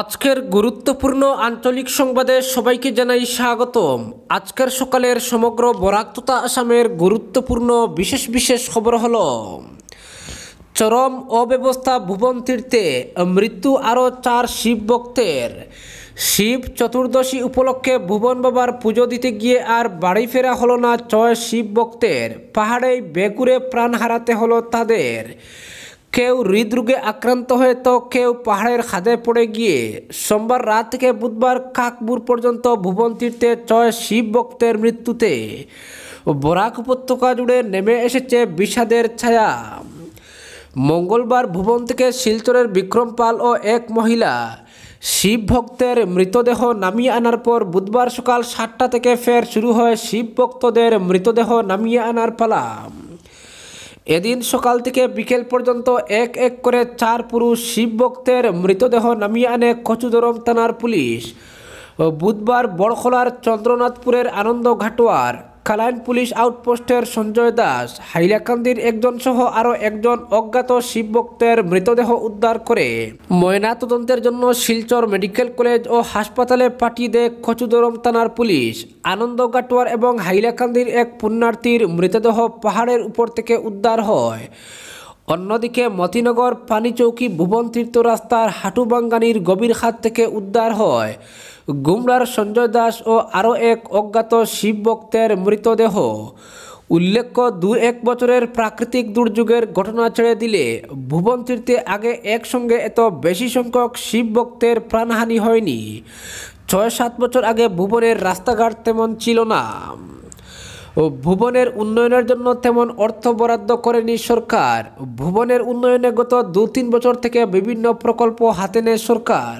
আজকের গুরুত্বপূর্ণ আঞ্চলিক সংবাদে সবাইকে জানাই স্বাগতম আজকের সকালের সমগ্র বরাক তথা আসামের গুরুত্বপূর্ণ বিশেষ বিশেষ খবর হল চরম অব্যবস্থা ভুবন তীর্থে মৃত্যু আরও চার শিব ভক্তের শিব চতুর্দশী উপলক্ষে ভুবন বাবার পুজো দিতে গিয়ে আর বাড়ি ফেরা হলো না ছয় শিব ভক্তের পাহাড়ে বেকুরে প্রাণ হারাতে হলো তাদের কেউ হৃদরোগে আক্রান্ত হয়ে তো কেউ পাহাড়ের খাদে পড়ে গিয়ে সোমবার রাত থেকে বুধবার কাকপুর পর্যন্ত ভুবন তীর্থে ছয় শিব ভক্তের মৃত্যুতে বরাক উপত্যকা জুড়ে নেমে এসেছে বিষাদের ছায়া মঙ্গলবার ভুবন থেকে শিলচরের বিক্রম পাল ও এক মহিলা শিব ভক্তের মৃতদেহ নামিয়ে আনার পর বুধবার সকাল সাতটা থেকে ফের শুরু হয় শিব ভক্তদের মৃতদেহ নামিয়ে আনার পালা এদিন সকাল থেকে বিকেল পর্যন্ত এক এক করে চার পুরুষ শিবভক্তের মৃতদেহ নামিয়ে আনে কচুদরম থানার পুলিশ বুধবার বড়খলার চন্দ্রনাথপুরের আনন্দ ঘাটোয়ার কালাইন পুলিশ আউটপোস্টের সঞ্জয় দাস হাইলাকান্দির একজন সহ আরও একজন অজ্ঞাত শিবভক্তের মৃতদেহ উদ্ধার করে ময়না তদন্তের জন্য শিলচর মেডিকেল কলেজ ও হাসপাতালে পাঠিয়ে দেয় কচুদরম থানার পুলিশ আনন্দ গাটোয়ার এবং হাইলাকান্দির এক পুণ্যার্থীর মৃতদেহ পাহাড়ের উপর থেকে উদ্ধার হয় অন্যদিকে মতিনগর পানিচৌকি ভুবনতীর্থ রাস্তার হাটুবাঙ্গানির গভীর হাত থেকে উদ্ধার হয় গুমরার সঞ্জয় দাস ও আরও এক অজ্ঞাত শিবভক্তের মৃতদেহ উল্লেখ্য দু এক বছরের প্রাকৃতিক দুর্যোগের ঘটনা ছেড়ে দিলে ভুবন তীর্থে আগে একসঙ্গে এত বেশি সংখ্যক শিবভক্তের প্রাণহানি হয়নি ছয় সাত বছর আগে ভুবনের রাস্তাঘাট তেমন ছিল না ও ভুবনের উন্নয়নের জন্য তেমন অর্থ বরাদ্দ করেনি সরকার ভুবনের উন্নয়নে গত দু তিন বছর থেকে বিভিন্ন প্রকল্প হাতে নেয় সরকার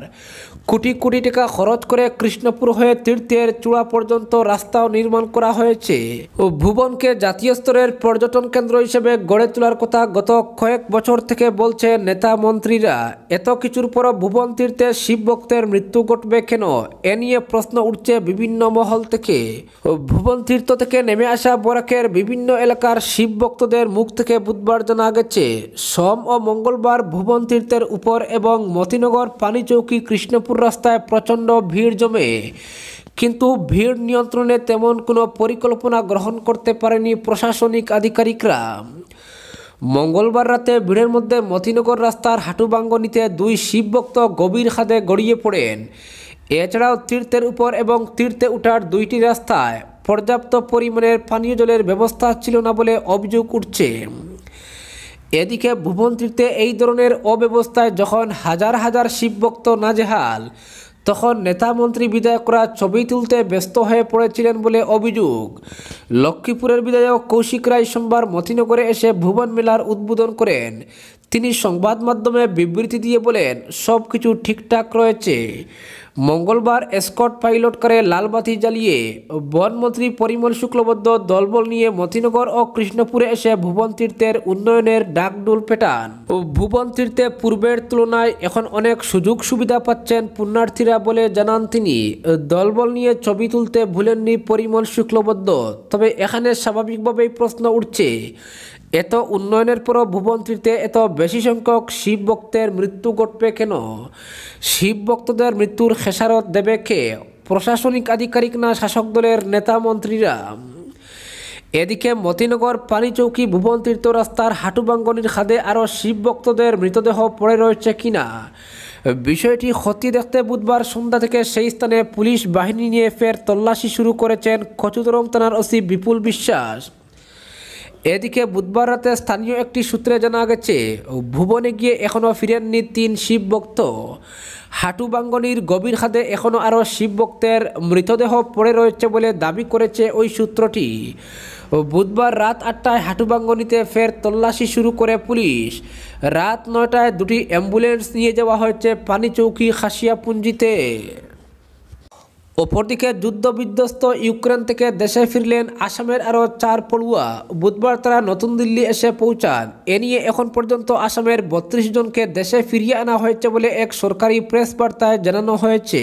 কোটি কোটি টাকা খরচ করে কৃষ্ণপুর হয়ে তীর্থের চূড়া পর্যন্ত রাস্তাও নির্মাণ করা হয়েছে ও ভুবনকে জাতীয় স্তরের পর্যটন কেন্দ্র হিসেবে গড়ে তোলার কথা গত কয়েক বছর থেকে বলছে নেতা মন্ত্রীরা এত কিছুর পর ভুবন তীর্থে শিব ভক্তের মৃত্যু ঘটবে কেন এ নিয়ে প্রশ্ন উঠছে বিভিন্ন মহল থেকে ভুবন তীর্থ থেকে নেমে আসা বরাকের বিভিন্ন এলাকার শিব ভক্তদের মুখ থেকে বুধবার জানা গেছে সোম ও মঙ্গলবার ভুবন তীর্থের উপর এবং মতিনগর পানিচৌকি কৃষ্ণপুর মিরপুর রাস্তায় প্রচণ্ড ভিড় জমে কিন্তু ভিড় নিয়ন্ত্রণে তেমন কোনো পরিকল্পনা গ্রহণ করতে পারেনি প্রশাসনিক আধিকারিকরা মঙ্গলবার রাতে ভিড়ের মধ্যে মতিনগর রাস্তার হাঁটুবাঙ্গনিতে দুই শিবভক্ত গভীর খাদে গড়িয়ে পড়েন এছাড়াও তীর্থের উপর এবং তীর্থে উঠার দুইটি রাস্তায় পর্যাপ্ত পরিমাণের পানীয় জলের ব্যবস্থা ছিল না বলে অভিযোগ উঠছে এদিকে ভুবনতীর্থে এই ধরনের অব্যবস্থায় যখন হাজার হাজার শিবভক্ত নাজেহাল তখন নেতামন্ত্রী মন্ত্রী বিধায়করা ছবি তুলতে ব্যস্ত হয়ে পড়েছিলেন বলে অভিযোগ লক্ষ্মীপুরের বিধায়ক কৌশিক রায় সোমবার মতিনগরে এসে ভুবন মেলার উদ্বোধন করেন তিনি সংবাদ মাধ্যমে বিবৃতি দিয়ে বলেন সব কিছু ঠিকঠাক রয়েছে মঙ্গলবার স্কট পাইলট করে লালবাতি জ্বালিয়ে বনমন্ত্রী পরিমল শুক্লবদ্ধ দলবল নিয়ে মতিনগর ও কৃষ্ণপুরে এসে ভুবন তীর্থের উন্নয়নের ডাকডুল পেটান ভুবন তীর্থে পূর্বের তুলনায় এখন অনেক সুযোগ সুবিধা পাচ্ছেন পুণ্যার্থীরা বলে জানান তিনি দলবল নিয়ে ছবি তুলতে ভুলেননি পরিমল শুক্লবদ্ধ তবে এখানে স্বাভাবিকভাবেই প্রশ্ন উঠছে এত উন্নয়নের পর ভুবনত্রীতে এত বেশি সংখ্যক শিব ভক্তের মৃত্যু ঘটবে কেন শিব ভক্তদের মৃত্যুর খেসারত দেবে কে প্রশাসনিক আধিকারিক না শাসক দলের নেতা মন্ত্রীরা এদিকে মতিনগর পানিচৌকি ভুবন তীর্থ রাস্তার হাটুবাঙ্গনির খাদে আরও শিব ভক্তদের মৃতদেহ পড়ে রয়েছে কিনা বিষয়টি ক্ষতি দেখতে বুধবার সন্ধ্যা থেকে সেই স্থানে পুলিশ বাহিনী নিয়ে ফের তল্লাশি শুরু করেছেন কচুতরম থানার ওসি বিপুল বিশ্বাস এদিকে বুধবার রাতে স্থানীয় একটি সূত্রে জানা গেছে ভুবনে গিয়ে এখনও ফিরেননি তিন শিবভক্ত হাঁটুবাঙ্গনির গভীর খাদে এখনও আরও শিবভক্তের মৃতদেহ পড়ে রয়েছে বলে দাবি করেছে ওই সূত্রটি বুধবার রাত আটটায় হাঁটুবাঙ্গনিতে ফের তল্লাশি শুরু করে পুলিশ রাত নয়টায় দুটি অ্যাম্বুলেন্স নিয়ে যাওয়া হয়েছে পানিচৌকি খাসিয়াপুঞ্জিতে অপরদিকে যুদ্ধবিধ্বস্ত ইউক্রেন থেকে দেশে ফিরলেন আসামের আরও চার পড়ুয়া বুধবার তারা নতুন দিল্লি এসে পৌঁছান এ নিয়ে এখন পর্যন্ত আসামের বত্রিশ জনকে দেশে ফিরিয়ে আনা হয়েছে বলে এক সরকারি প্রেস বার্তায় জানানো হয়েছে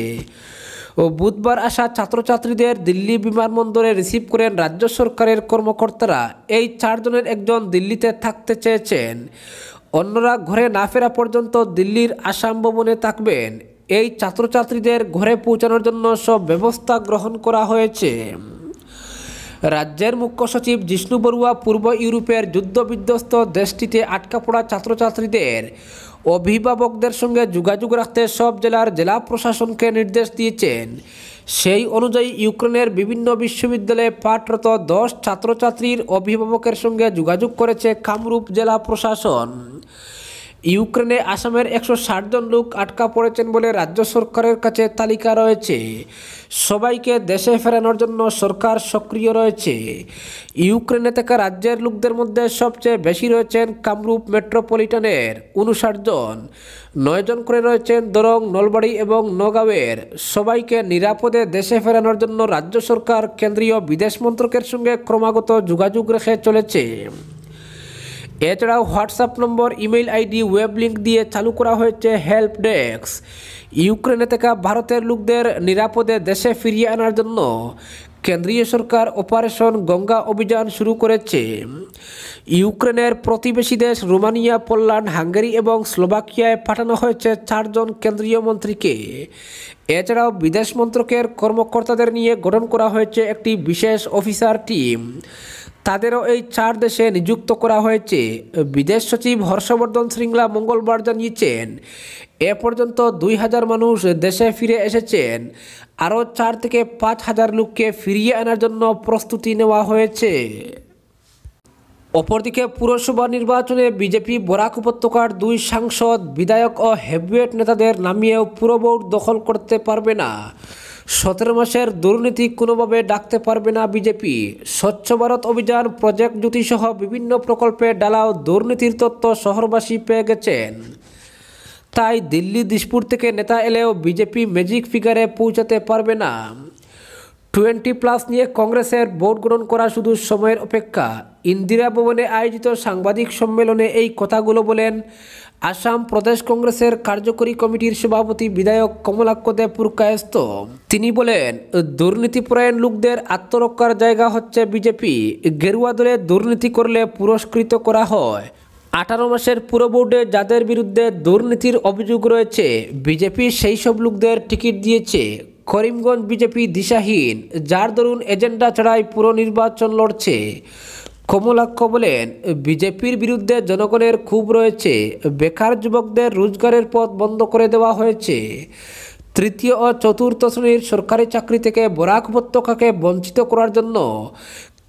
ও বুধবার আসা ছাত্রছাত্রীদের দিল্লি বিমানবন্দরে রিসিভ করেন রাজ্য সরকারের কর্মকর্তারা এই চারজনের একজন দিল্লিতে থাকতে চেয়েছেন অন্যরা ঘরে না ফেরা পর্যন্ত দিল্লির আসাম ভবনে থাকবেন এই ছাত্রছাত্রীদের ঘরে পৌঁছানোর জন্য সব ব্যবস্থা গ্রহণ করা হয়েছে রাজ্যের মুখ্য সচিব জিষ্ণু বড়ুয়া পূর্ব ইউরোপের যুদ্ধবিধ্বস্ত দেশটিতে আটকা পড়া ছাত্রছাত্রীদের অভিভাবকদের সঙ্গে যোগাযোগ রাখতে সব জেলার জেলা প্রশাসনকে নির্দেশ দিয়েছেন সেই অনুযায়ী ইউক্রেনের বিভিন্ন বিশ্ববিদ্যালয়ে পাঠরত দশ ছাত্রছাত্রীর অভিভাবকের সঙ্গে যোগাযোগ করেছে কামরূপ জেলা প্রশাসন ইউক্রেনে আসামের একশো জন লোক আটকা পড়েছেন বলে রাজ্য সরকারের কাছে তালিকা রয়েছে সবাইকে দেশে ফেরানোর জন্য সরকার সক্রিয় রয়েছে ইউক্রেনে থাকা রাজ্যের লোকদের মধ্যে সবচেয়ে বেশি রয়েছেন কামরূপ মেট্রোপলিটনের উনষাট জন নয়জন করে রয়েছেন দরং নলবাড়ি এবং নগাঁওয়ের সবাইকে নিরাপদে দেশে ফেরানোর জন্য রাজ্য সরকার কেন্দ্রীয় বিদেশ মন্ত্রকের সঙ্গে ক্রমাগত যোগাযোগ রেখে চলেছে এছাড়াও WhatsApp number email ID web link দিয়ে চালু করা হয়েছে হেল্প ডেস্ক ইউক্রেনে থাকা ভারতের লোকদের নিরাপদে দেশে ফিরিয়ে আনার জন্য কেন্দ্রীয় সরকার অপারেশন গঙ্গা অভিযান শুরু করেছে ইউক্রেনের প্রতিবেশী দেশ রোমানিয়া পোল্যান্ড হাঙ্গেরি এবং স্লোভাকিয়ায় পাঠানো হয়েছে চারজন কেন্দ্রীয় মন্ত্রীকে এছাড়াও বিদেশ মন্ত্রকের কর্মকর্তাদের নিয়ে গঠন করা হয়েছে একটি বিশেষ অফিসার টিম তাদেরও এই চার দেশে নিযুক্ত করা হয়েছে বিদেশ সচিব হর্ষবর্ধন শৃঙ্গলা মঙ্গলবার জানিয়েছেন এ পর্যন্ত দুই হাজার মানুষ দেশে ফিরে এসেছেন আরও চার থেকে পাঁচ হাজার লোককে ফিরিয়ে আনার জন্য প্রস্তুতি নেওয়া হয়েছে অপরদিকে পুরসভা নির্বাচনে বিজেপি বরাক উপত্যকার দুই সাংসদ বিধায়ক ও হেভিয়েট নেতাদের নামিয়েও পুরবোর্ড দখল করতে পারবে না সতেরো মাসের দুর্নীতি কোনোভাবে ডাকতে পারবে না বিজেপি স্বচ্ছ ভারত অভিযান প্রজেক্ট জ্যোতিসহ বিভিন্ন প্রকল্পে ডালাও দুর্নীতির তথ্য শহরবাসী পেয়ে গেছেন তাই দিল্লি দিসপুর থেকে নেতা এলেও বিজেপি ম্যাজিক ফিগারে পৌঁছাতে পারবে না টোয়েন্টি প্লাস নিয়ে কংগ্রেসের ভোট গ্রহণ করা শুধু সময়ের অপেক্ষা ইন্দিরা ভবনে আয়োজিত সাংবাদিক সম্মেলনে এই কথাগুলো বলেন আসাম প্রদেশ কংগ্রেসের কার্যকরী কমিটির সভাপতি বিধায়ক কমলাক্ষ দেব পুরকায়স্ত তিনি বলেন দুর্নীতিপরায়ণ লোকদের আত্মরক্ষার জায়গা হচ্ছে বিজেপি গেরুয়া দলে দুর্নীতি করলে পুরস্কৃত করা হয় আঠারো মাসের পুরো বোর্ডে যাদের বিরুদ্ধে দুর্নীতির অভিযোগ রয়েছে বিজেপি সেই সব লোকদের টিকিট দিয়েছে করিমগঞ্জ বিজেপি দিশাহীন যার দরুন এজেন্ডা ছাড়াই পুরো নির্বাচন লড়ছে কমলাক্ষ বলেন বিজেপির বিরুদ্ধে জনগণের ক্ষোভ রয়েছে বেকার যুবকদের রোজগারের পথ বন্ধ করে দেওয়া হয়েছে তৃতীয় ও চতুর্থ শ্রেণীর সরকারি চাকরি থেকে বরাক উপত্যকাকে বঞ্চিত করার জন্য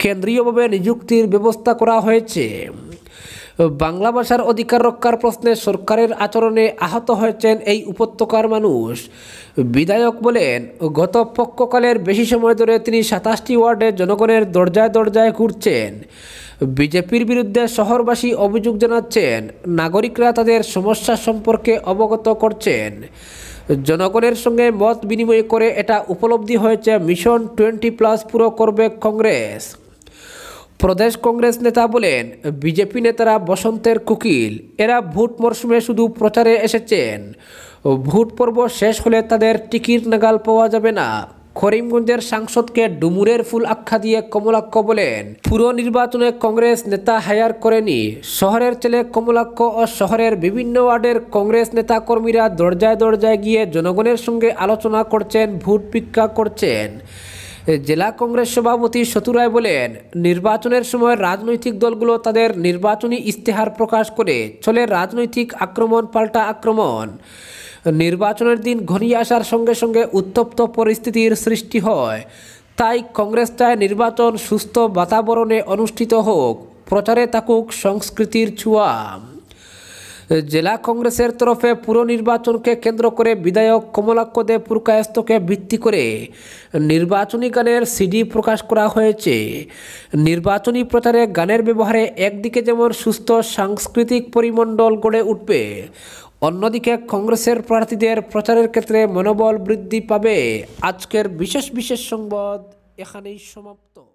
কেন্দ্রীয়ভাবে নিযুক্তির ব্যবস্থা করা হয়েছে বাংলা ভাষার অধিকার রক্ষার প্রশ্নে সরকারের আচরণে আহত হয়েছেন এই উপত্যকার মানুষ বিধায়ক বলেন গত পক্ষকালের বেশি সময় ধরে তিনি সাতাশটি ওয়ার্ডে জনগণের দরজায় দরজায় ঘুরছেন বিজেপির বিরুদ্ধে শহরবাসী অভিযোগ জানাচ্ছেন নাগরিকরা তাদের সমস্যা সম্পর্কে অবগত করছেন জনগণের সঙ্গে মত বিনিময় করে এটা উপলব্ধি হয়েছে মিশন টোয়েন্টি প্লাস পুরো করবে কংগ্রেস প্রদেশ কংগ্রেস নেতা বলেন বিজেপি নেতারা বসন্তের কুকিল এরা ভোট মরশুমে শুধু প্রচারে এসেছেন ভোট পর্ব শেষ হলে তাদের টিকিট নাগাল পাওয়া যাবে না করিমগঞ্জের সাংসদকে ডুমুরের ফুল আখ্যা দিয়ে কমলাক্ষ বলেন পুরো নির্বাচনে কংগ্রেস নেতা হায়ার করেনি শহরের ছেলে কমলাক্ষ ও শহরের বিভিন্ন ওয়ার্ডের কংগ্রেস নেতা কর্মীরা দরজায় দরজায় গিয়ে জনগণের সঙ্গে আলোচনা করছেন ভোট ভিক্ষা করছেন জেলা কংগ্রেস সভাপতি সতু বলেন নির্বাচনের সময় রাজনৈতিক দলগুলো তাদের নির্বাচনী ইস্তেহার প্রকাশ করে চলে রাজনৈতিক আক্রমণ পাল্টা আক্রমণ নির্বাচনের দিন ঘনিয়ে আসার সঙ্গে সঙ্গে উত্তপ্ত পরিস্থিতির সৃষ্টি হয় তাই কংগ্রেস চায় নির্বাচন সুস্থ বাতাবরণে অনুষ্ঠিত হোক প্রচারে থাকুক সংস্কৃতির ছুয়া জেলা কংগ্রেসের তরফে পুর নির্বাচনকে কেন্দ্র করে বিধায়ক কমলাক্ষ দে পুরকায়স্তকে ভিত্তি করে নির্বাচনী গানের সিডি প্রকাশ করা হয়েছে নির্বাচনী প্রচারে গানের ব্যবহারে একদিকে যেমন সুস্থ সাংস্কৃতিক পরিমণ্ডল গড়ে উঠবে অন্যদিকে কংগ্রেসের প্রার্থীদের প্রচারের ক্ষেত্রে মনোবল বৃদ্ধি পাবে আজকের বিশেষ বিশেষ সংবাদ এখানেই সমাপ্ত